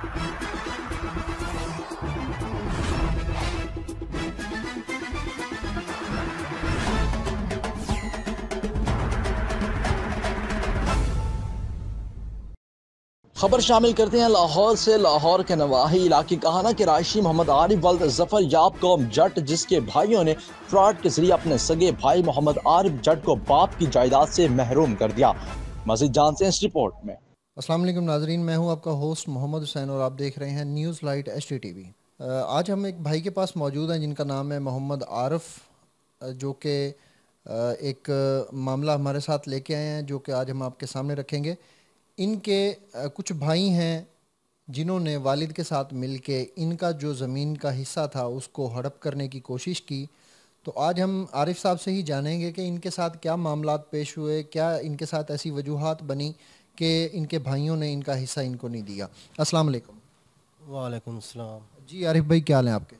खबर शामिल करते हैं लाहौर से लाहौर के नवाही इलाके कहाना के राशि मोहम्मद आरिफ वल्द जफर याब कौम जट जिसके भाइयों ने फ्रॉड के जरिए अपने सगे भाई मोहम्मद आरिफ जट को बाप की जायदाद से महरूम कर दिया मजीद जानते हैं इस रिपोर्ट में अस्सलाम वालेकुम नाजरीन मैं हूं आपका होस्ट मोहम्मद हुसैन और आप देख रहे हैं news light H T V आज हम एक भाई के पास मौजूद हैं जिनका नाम है मोहम्मद आरफ जो कि एक मामला हमारे साथ लेके आए हैं जो कि आज हम आपके सामने रखेंगे इनके कुछ भाई हैं जिन्होंने वालिद के साथ मिलके इनका जो ज़मीन का हिस्सा था उसको हड़प करने की कोशिश की तो आज हम आरिफ साहब से ही जानेंगे कि इनके साथ क्या मामला पेश हुए क्या इनके साथ ऐसी वजूहत बनी कि इनके भाइयों ने इनका हिस्सा इनको नहीं दिया अस्सलाम वालेकुम वालेकुम जी आरिफ भाई क्या हाल हैं आपके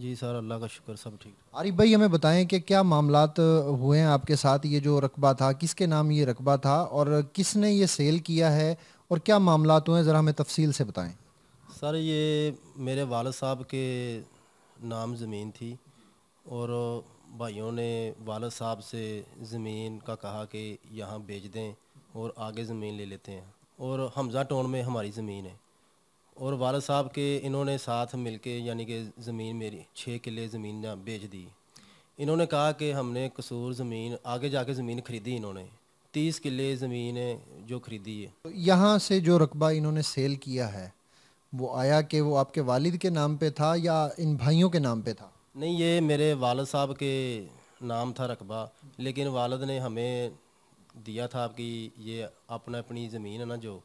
जी सर अल्लाह का शुक्र सब ठीक आरिफ भाई हमें बताएं कि क्या मामला हुए हैं आपके साथ ये जो रकबा था किसके नाम ये रकबा था और किसने ये सेल किया है और क्या मामला हुए हैं ज़रा हमें तफसील से बताएं सर ये मेरे वाल साहब के नाम ज़मीन थी और भाइयों ने वालद साहब से ज़मीन का कहा कि यहाँ बेच दें और आगे ज़मीन ले लेते हैं और हमजा टोन में हमारी ज़मीन है और वालद साहब के इन्होंने साथ मिल के यानी कि ज़मीन मेरी छः किले ज़मीन बेच दी इन्होंने कहा कि हमने कसूर ज़मीन आगे जाके ज़मीन ख़रीदी इन्होंने तीस किले ज़मीन जो ख़रीदी है यहाँ से जो रकबा इन्होंने सेल किया है वो आया कि वो आपके वालिद के नाम पे था या इन भाइयों के नाम पे था नहीं ये मेरे वालद साहब के नाम था रकबा लेकिन वालद ने हमें दिया था कि ये अपना अपनी ज़मीन है ना जो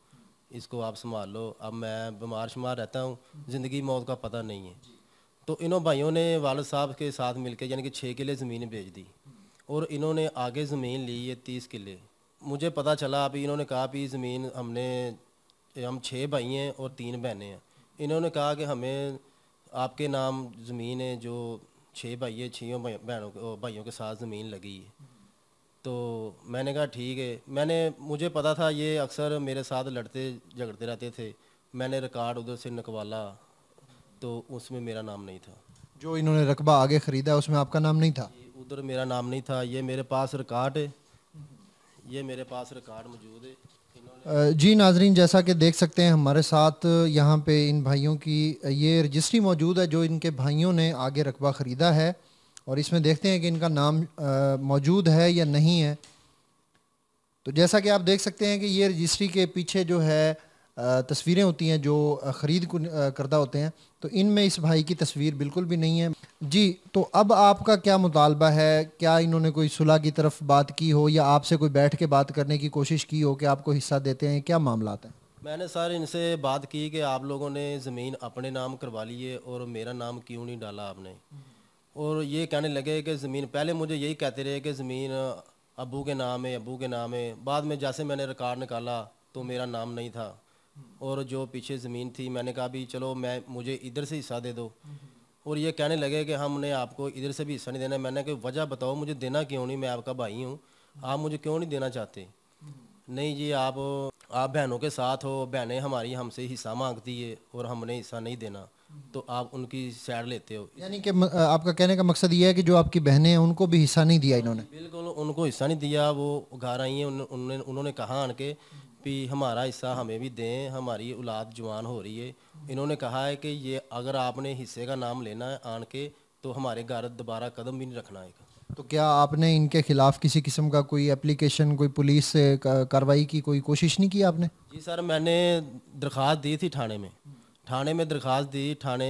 इसको आप संभाल लो अब मैं बीमार शुमार रहता हूँ ज़िंदगी मौत का पता नहीं है तो इनों भाइयों ने वालद साहब के साथ मिलकर यानी कि छः किले ज़मीन बेच दी और इन्होंने आगे ज़मीन ली है तीस किले मुझे पता चला अभी इन्होंने कहा भी ज़मीन हमने हम छः भाई हैं और तीन बहनें हैं इन्होंने कहा कि हमें आपके नाम ज़मीन है जो छः भाई है छियों बहनों के भाइयों के साथ ज़मीन लगी है तो मैंने कहा ठीक है मैंने मुझे पता था ये अक्सर मेरे साथ लड़ते झगड़ते रहते थे मैंने रिकॉर्ड उधर से निकवाला तो उसमें मेरा नाम नहीं था जो इन्होंने रकबा आगे ख़रीदा उसमें आपका नाम नहीं था उधर मेरा नाम नहीं था ये मेरे पास रिकॉर्ड है ये मेरे पास रिकॉर्ड मौजूद है जी नाजरीन जैसा कि देख सकते हैं हमारे साथ यहाँ पे इन भाइयों की ये रजिस्ट्री मौजूद है जो इनके भाइयों ने आगे रकबा ख़रीदा है और इसमें देखते हैं कि इनका नाम मौजूद है या नहीं है तो जैसा कि आप देख सकते हैं कि ये रजिस्ट्री के पीछे जो है तस्वीरें होती हैं जो ख़रीद करदा होते हैं तो इनमें इस भाई की तस्वीर बिल्कुल भी नहीं है जी तो अब आपका क्या मुतालबा है क्या इन्होंने कोई सुलह की तरफ बात की हो या आपसे कोई बैठ के बात करने की कोशिश की हो कि आपको हिस्सा देते हैं क्या मामला हैं मैंने सर इनसे बात की कि आप लोगों ने ज़मीन अपने नाम करवा ली है और मेरा नाम क्यों नहीं डाला आपने और ये कहने लगे कि ज़मीन पहले मुझे यही कहते रहे कि ज़मीन अबू के नाम है अबू के नाम है बाद में जैसे मैंने रिकॉर्ड निकाला तो मेरा नाम नहीं था और जो पीछे ज़मीन थी मैंने कहा भी चलो मैं मुझे इधर से हिस्सा दे दो और ये कहने लगे कि हमने आपको इधर से भी हिस्सा नहीं देना मैंने कहा वजह बताओ मुझे देना क्यों नहीं मैं आपका भाई हूँ आप मुझे क्यों नहीं देना चाहते नहीं जी आप आप बहनों के साथ हो बहनें हमारी हमसे हिस्सा मांगती है और हमने हिस्सा नहीं देना तो आप उनकी सैड लेते हो यानी कि आपका कहने का मकसद ये है कि जो आपकी बहनें हैं उनको भी हिस्सा नहीं दिया इन्होंने बिल्कुल उनको हिस्सा नहीं दिया वो घर आई हैं उन्होंने उन्होंने कहा आन के भी हमारा हिस्सा हमें भी दें हमारी औलाद जवान हो रही है इन्होंने कहा है कि ये अगर आपने हिस्से का नाम लेना है आन के तो हमारे घर दोबारा कदम भी नहीं रखना है तो क्या आपने इनके खिलाफ किसी किस्म का कोई एप्लीकेशन कोई पुलिस से कार्रवाई की कोई कोशिश नहीं की आपने जी सर मैंने दरख्वास्त दी थी थाने में थाने में दरख्वास्त दी थाने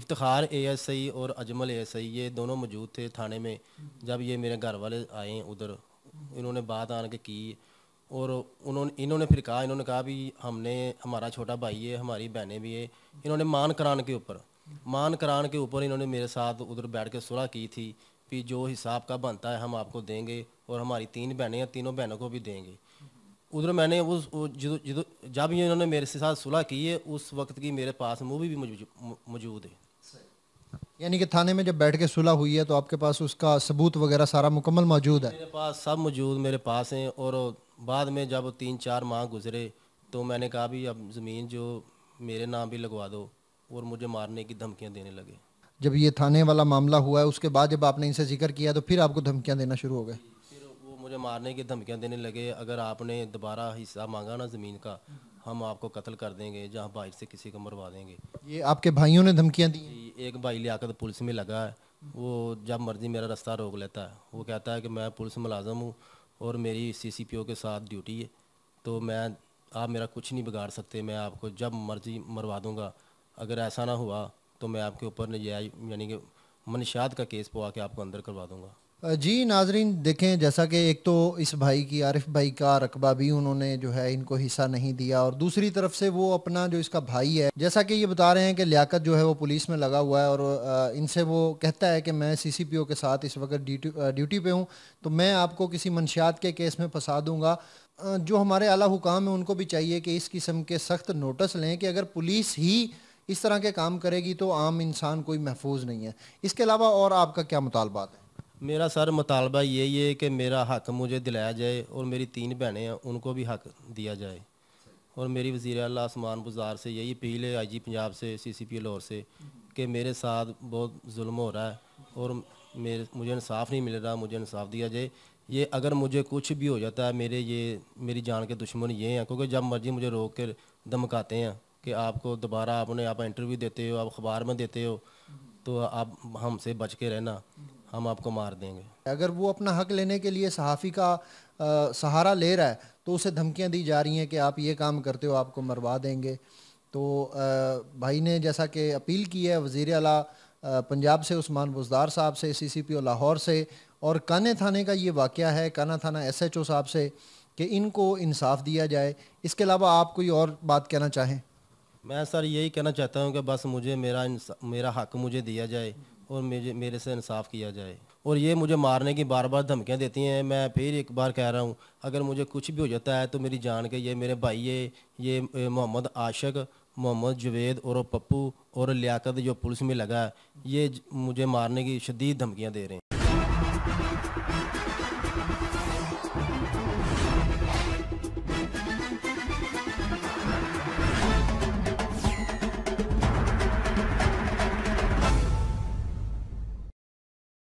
इफ्तार एस आई और अजमल एस आई ये दोनों मौजूद थे थाने में जब ये मेरे घर वाले आए उधर इन्होंने बात आन के की और उन्होंने इन्होंने फिर कहा इन्होंने कहा भी हमने हमारा छोटा भाई है हमारी बहनें भी है इन्होंने मान करान के ऊपर मान करान के ऊपर इन्होंने मेरे साथ उधर बैठ के सुलह की थी कि जो हिसाब का बनता है हम आपको देंगे और हमारी तीन बहनें हैं तीनों बहनों को भी देंगे उधर मैंने उस जो जो जब ये इन्होंने मेरे साथ सुलह की है उस वक्त की मेरे पास मूवी भी मौजूद है यानी कि थाने में जब बैठ के सुलह हुई है तो आपके पास उसका सबूत वगैरह सारा मुकम्मल मौजूद है मेरे पास सब मौजूद मेरे पास हैं और बाद में जब तीन चार माह गुजरे तो मैंने कहा भी अब ज़मीन जो मेरे नाम भी लगवा दो और मुझे मारने की धमकियाँ देने लगे जब ये थाने वाला मामला हुआ है उसके बाद जब आपने इनसे जिक्र किया तो फिर आपको धमकियां देना शुरू हो गए फिर वो मुझे मारने की धमकियाँ देने लगे अगर आपने दोबारा हिस्सा मांगा ना ज़मीन का हम आपको कत्ल कर देंगे जहाँ बाइक से किसी को मरवा देंगे ये आपके भाइयों ने धमकियाँ दी एक भाई लियाकत पुलिस में लगा है वो जब मर्जी मेरा रास्ता रोक लेता है वो कहता है कि मैं पुलिस मुलाजम हूँ और मेरी सीसीपीओ के साथ ड्यूटी है तो मैं आप मेरा कुछ नहीं बिगाड़ सकते मैं आपको जब मर्जी मरवा दूँगा अगर ऐसा ना हुआ तो मैं आपके ऊपर यानी कि मनशात का केस पवा के आपको अंदर करवा दूँगा जी नाजरीन देखें जैसा कि एक तो इस भाई की आरिफ भाई का रकबा भी उन्होंने जो है इनको हिस्सा नहीं दिया और दूसरी तरफ से वो अपना जो इसका भाई है जैसा कि ये बता रहे हैं कि लियाकत जो है वो पुलिस में लगा हुआ है और इनसे वो कहता है कि मैं सीसीपीओ के साथ इस वक्त ड्यूटी ड्यूटी पे हूँ तो मैं आपको किसी मंशियात के केस में फंसा दूंगा जो हमारे आला हुकाम है उनको भी चाहिए कि इस किस्म के सख्त नोटिस लें कि अगर पुलिस ही इस तरह के काम करेगी तो आम इंसान कोई महफूज नहीं है इसके अलावा और आपका क्या मुतालबात है मेरा सर मुतालबा यही है कि मेरा हक मुझे दिलाया जाए और मेरी तीन बहनें हैं उनको भी हक दिया जाए और मेरी वज़ी अला आसमान गुजार से यही अपील है आई जी पंजाब से सी सी पी लाहौर से कि मेरे साथ बहुत जुल्म हो रहा है और मेरे मुझे इंसाफ़ नहीं मिल रहा मुझे इंसाफ दिया जाए ये अगर मुझे कुछ भी हो जाता है मेरे ये मेरी जान के दुश्मन ये हैं क्योंकि जब मर्जी मुझे रोक कर धमकाते हैं कि आपको दोबारा आपने आप इंटरव्यू देते हो आप अखबार में देते हो तो आप हमसे बच के रहना हम आपको मार देंगे अगर वो अपना हक लेने के लिए सहाफ़ी का आ, सहारा ले रहा है तो उसे धमकियां दी जा रही हैं कि आप ये काम करते हो आपको मरवा देंगे तो आ, भाई ने जैसा कि अपील की है वज़ी अला पंजाब से उस्मान बुजदार साहब से सी सी पी ओ लाहौर से और काना थाने का ये वाक़ है काना थाना एस एच ओ साहब से कि इनको इंसाफ दिया जाए इसके अलावा आप कोई और बात कहना चाहें मैं सर यही कहना चाहता हूँ कि बस मुझे मेरा मेरा हक मुझे दिया जाए और मेरे मेरे से इंसाफ किया जाए और ये मुझे मारने की बार बार धमकियाँ देती हैं मैं फिर एक बार कह रहा हूँ अगर मुझे कुछ भी हो जाता है तो मेरी जान के ये मेरे भाई ये ये मोहम्मद आशक़ मोहम्मद जुवेद और पप्पू और लियाकत जो पुलिस में लगा ये मुझे मारने की शदीद धमकियाँ दे रहे हैं